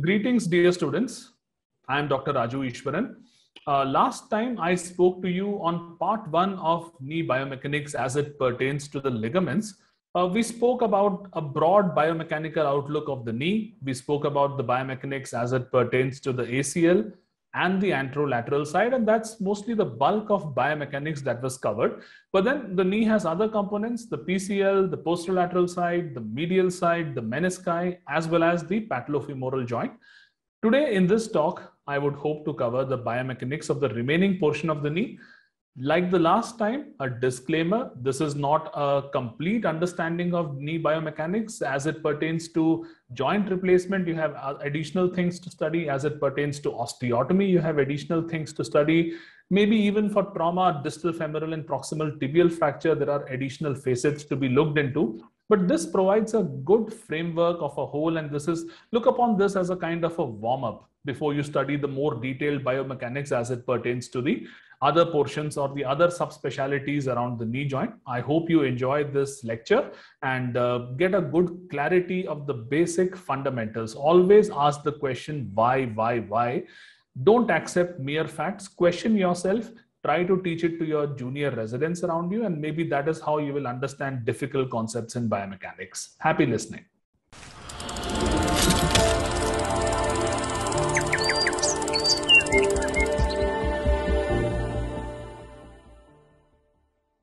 greetings, dear students. I am Dr. Raju Ishwaran. Uh, last time I spoke to you on part one of knee biomechanics as it pertains to the ligaments. Uh, we spoke about a broad biomechanical outlook of the knee. We spoke about the biomechanics as it pertains to the ACL and the anterolateral side. And that's mostly the bulk of biomechanics that was covered. But then the knee has other components, the PCL, the posterolateral side, the medial side, the menisci, as well as the patellofemoral joint. Today in this talk, I would hope to cover the biomechanics of the remaining portion of the knee like the last time, a disclaimer this is not a complete understanding of knee biomechanics as it pertains to joint replacement. You have additional things to study as it pertains to osteotomy. You have additional things to study. Maybe even for trauma, distal femoral and proximal tibial fracture, there are additional facets to be looked into. But this provides a good framework of a whole, and this is look upon this as a kind of a warm up before you study the more detailed biomechanics as it pertains to the other portions or the other subspecialties around the knee joint. I hope you enjoy this lecture and uh, get a good clarity of the basic fundamentals. Always ask the question why, why, why. Don't accept mere facts. Question yourself try to teach it to your junior residents around you and maybe that is how you will understand difficult concepts in biomechanics happy listening